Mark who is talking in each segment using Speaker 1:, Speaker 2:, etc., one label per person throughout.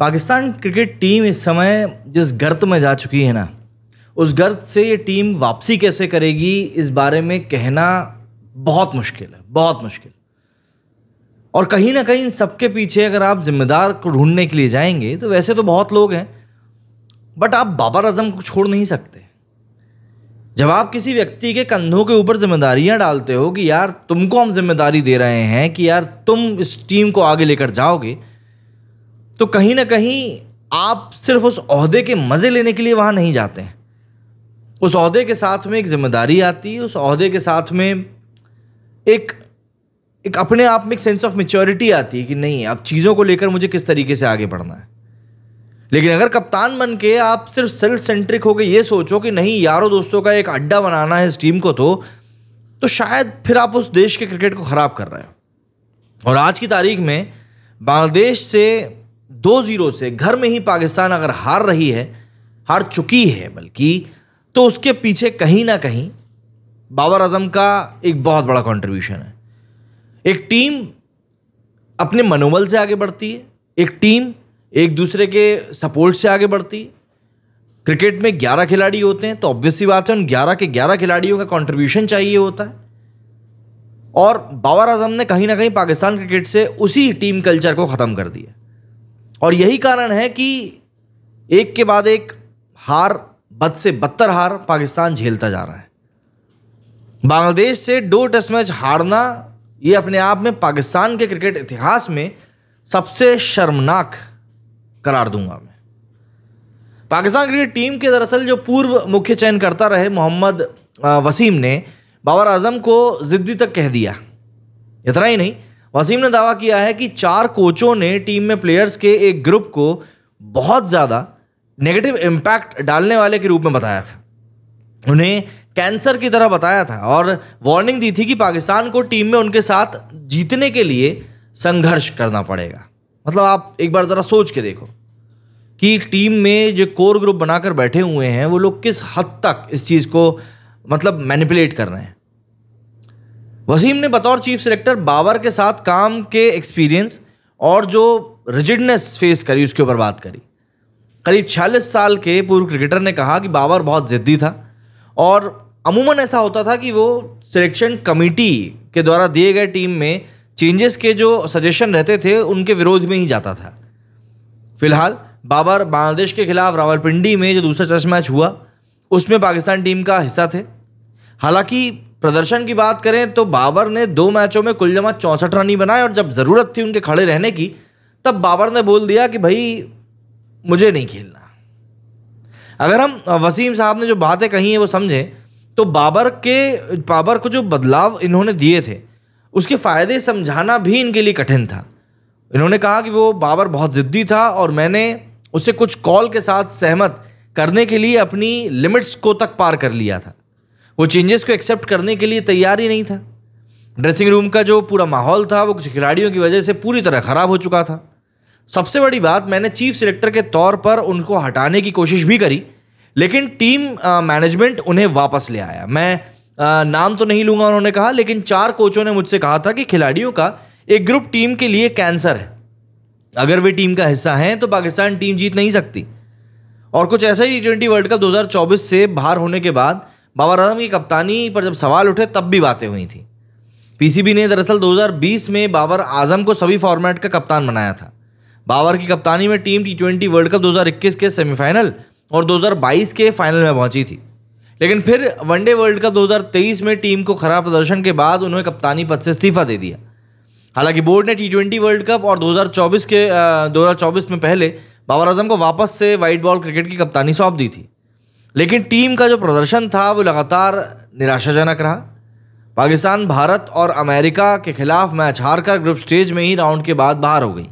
Speaker 1: Pakistan cricket team इस समय जिस गर्त में जा चुकी है ना उस गर्त से ये टीम वापसी कैसे करेगी इस बारे में कहना बहुत मुश्किल है बहुत मुश्किल और कहीं ना कहीं इन सबके पीछे अगर आप जिम्मेदार को ढूंढने के लिए जाएंगे तो वैसे तो बहुत लोग हैं बट आप बाबर अजम को छोड़ नहीं सकते जब आप किसी व्यक्ति के कंधों के ऊपर जिम्मेदारियां डालते हो कि यार तुमको हम जिम्मेदारी दे रहे हैं कि यार तुम इस टीम को आगे लेकर जाओगे तो कहीं ना कहीं आप सिर्फ उस उसदे के मज़े लेने के लिए वहाँ नहीं जाते हैं उस उसदे के साथ में एक जिम्मेदारी आती है उस उसदे के साथ में एक एक अपने आप में एक सेंस ऑफ मेच्योरिटी आती है कि नहीं अब चीज़ों को लेकर मुझे किस तरीके से आगे बढ़ना है लेकिन अगर कप्तान बन के आप सिर्फ सेल्फ सेंट्रिक होकर ये सोचो कि नहीं यारों दोस्तों का एक अड्डा बनाना है इस टीम को तो तो शायद फिर आप उस देश के क्रिकेट को ख़राब कर रहे हो और आज की तारीख में बांग्लादेश से दो ज़ीरो से घर में ही पाकिस्तान अगर हार रही है हार चुकी है बल्कि तो उसके पीछे कहीं ना कहीं बाबर अजम का एक बहुत बड़ा कंट्रीब्यूशन है एक टीम अपने मनोबल से आगे बढ़ती है एक टीम एक दूसरे के सपोर्ट से आगे बढ़ती है क्रिकेट में 11 खिलाड़ी होते हैं तो ऑब्वियसली बात है उन 11 के 11 खिलाड़ियों का कंट्रीब्यूशन चाहिए होता है और बाबर आजम ने कहीं ना कहीं पाकिस्तान क्रिकेट से उसी टीम कल्चर को ख़त्म कर दिया और यही कारण है कि एक के बाद एक हार बद से बदतर हार पाकिस्तान झेलता जा रहा है बांग्लादेश से दो टेस्ट मैच हारना ये अपने आप में पाकिस्तान के क्रिकेट इतिहास में सबसे शर्मनाक करार दूंगा मैं पाकिस्तान क्रिकेट टीम के दरअसल जो पूर्व मुख्य चयन करता रहे मोहम्मद वसीम ने बाबर आजम को ज़िद्दी तक कह दिया इतना ही नहीं वसीम ने दावा किया है कि चार कोचों ने टीम में प्लेयर्स के एक ग्रुप को बहुत ज़्यादा नेगेटिव इम्पैक्ट डालने वाले के रूप में बताया था उन्हें कैंसर की तरह बताया था और वार्निंग दी थी कि पाकिस्तान को टीम में उनके साथ जीतने के लिए संघर्ष करना पड़ेगा मतलब आप एक बार ज़रा सोच के देखो कि टीम में जो कोर ग्रुप बनाकर बैठे हुए हैं वो लोग किस हद तक इस चीज़ को मतलब मैनिपुलेट कर रहे हैं वसीम ने बतौर चीफ सेलेक्टर बाबर के साथ काम के एक्सपीरियंस और जो रिजिडनेस फेस करी उसके ऊपर बात करी करीब छियालीस साल के पूर्व क्रिकेटर ने कहा कि बाबर बहुत ज़िद्दी था और अमूमन ऐसा होता था कि वो सिलेक्शन कमेटी के द्वारा दिए गए टीम में चेंजेस के जो सजेशन रहते थे उनके विरोध में ही जाता था फिलहाल बाबर बांग्लादेश के खिलाफ रावलपिंडी में जो दूसरा टेस्ट मैच हुआ उसमें पाकिस्तान टीम का हिस्सा थे हालांकि प्रदर्शन की बात करें तो बाबर ने दो मैचों में कुल जमा चौंसठ रन ही बनाए और जब ज़रूरत थी उनके खड़े रहने की तब बाबर ने बोल दिया कि भाई मुझे नहीं खेलना अगर हम वसीम साहब ने जो बातें कही हैं वो समझें तो बाबर के बाबर को जो बदलाव इन्होंने दिए थे उसके फ़ायदे समझाना भी इनके लिए कठिन था इन्होंने कहा कि वो बाबर बहुत ज़िद्दी था और मैंने उसे कुछ कॉल के साथ सहमत करने के लिए अपनी लिमिट्स को तक पार कर लिया था वो चेंजेस को एक्सेप्ट करने के लिए तैयार ही नहीं था ड्रेसिंग रूम का जो पूरा माहौल था वो कुछ खिलाड़ियों की वजह से पूरी तरह ख़राब हो चुका था सबसे बड़ी बात मैंने चीफ सिलेक्टर के तौर पर उनको हटाने की कोशिश भी करी लेकिन टीम मैनेजमेंट उन्हें वापस ले आया मैं आ, नाम तो नहीं लूँगा उन्होंने कहा लेकिन चार कोचों ने मुझसे कहा था कि खिलाड़ियों का एक ग्रुप टीम के लिए कैंसर है अगर वे टीम का हिस्सा हैं तो पाकिस्तान टीम जीत नहीं सकती और कुछ ऐसा ही टी ट्वेंटी वर्ल्ड कप 2024 से बाहर होने के बाद बाबर आजम की कप्तानी पर जब सवाल उठे तब भी बातें हुई थी पीसीबी ने दरअसल 2020 में बाबर आजम को सभी फॉर्मेट का कप्तान बनाया था बाबर की कप्तानी में टीम टी वर्ल्ड कप 2021 के सेमीफाइनल और 2022 के फाइनल में पहुंची थी लेकिन फिर वनडे वर्ल्ड कप 2023 में टीम को खराब प्रदर्शन के बाद उन्हें कप्तानी पद से इस्तीफा दे दिया हालांकि बोर्ड ने टी वर्ल्ड कप और 2024 के 2024 में पहले बाबर आजम को वापस से वाइट बॉल क्रिकेट की कप्तानी सौंप दी थी लेकिन टीम का जो प्रदर्शन था वो लगातार निराशाजनक रहा पाकिस्तान भारत और अमेरिका के खिलाफ मैच हारकर ग्रुप स्टेज में ही राउंड के बाद बाहर हो गई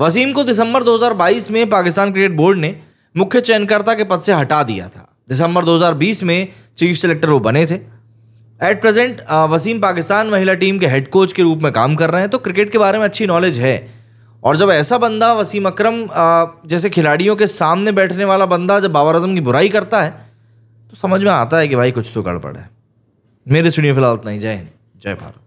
Speaker 1: वसीम को दिसंबर 2022 में पाकिस्तान क्रिकेट बोर्ड ने मुख्य चयनकर्ता के पद से हटा दिया था दिसंबर 2020 में चीफ सेलेक्टर वो बने थे एट प्रेजेंट वसीम पाकिस्तान महिला टीम के हेड कोच के रूप में काम कर रहे हैं तो क्रिकेट के बारे में अच्छी नॉलेज है और जब ऐसा बंदा वसीम अक्रम जैसे खिलाड़ियों के सामने बैठने वाला बंदा जब बाबर अजम की बुराई करता है तो समझ में आता है कि भाई कुछ तो गड़बड़ है मेरे स्टूडियो फिलहाल उतना ही जय हिंद जय भारत